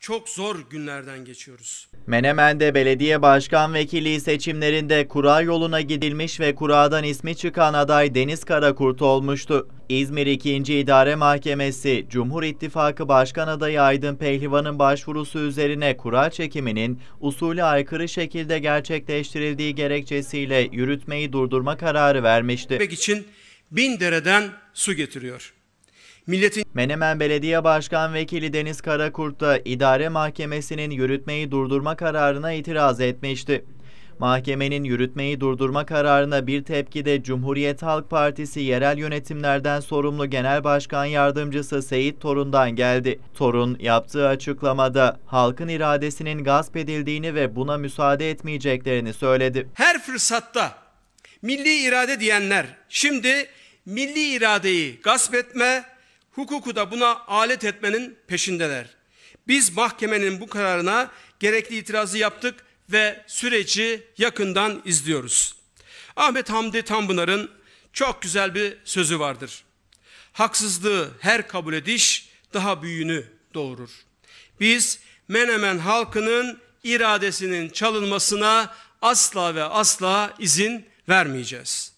çok zor günlerden geçiyoruz. Menemen'de belediye başkan vekili seçimlerinde kura yoluna gidilmiş ve kuradan ismi çıkan aday Deniz Karakurt olmuştu. İzmir 2. İdare Mahkemesi, Cumhur İttifakı Başkan Adayı Aydın Pehlivan'ın başvurusu üzerine kura çekiminin usulü aykırı şekilde gerçekleştirildiği gerekçesiyle yürütmeyi durdurma kararı vermişti. için bin dereden su getiriyor. Milletin Menemen Belediye Başkan Vekili Deniz Karakurt da idare mahkemesinin yürütmeyi durdurma kararına itiraz etmişti. Mahkemenin yürütmeyi durdurma kararına bir tepkide Cumhuriyet Halk Partisi yerel yönetimlerden sorumlu Genel Başkan Yardımcısı Seyit Torun'dan geldi. Torun yaptığı açıklamada halkın iradesinin gasp edildiğini ve buna müsaade etmeyeceklerini söyledi. Her fırsatta milli irade diyenler şimdi milli iradeyi gasp etme, hukuku da buna alet etmenin peşindeler. Biz mahkemenin bu kararına gerekli itirazı yaptık ve süreci yakından izliyoruz. Ahmet Hamdi Tanpınar'ın çok güzel bir sözü vardır. Haksızlığı her kabul ediş daha büyüğünü doğurur. Biz Menemen halkının iradesinin çalınmasına asla ve asla izin vermeyeceğiz.''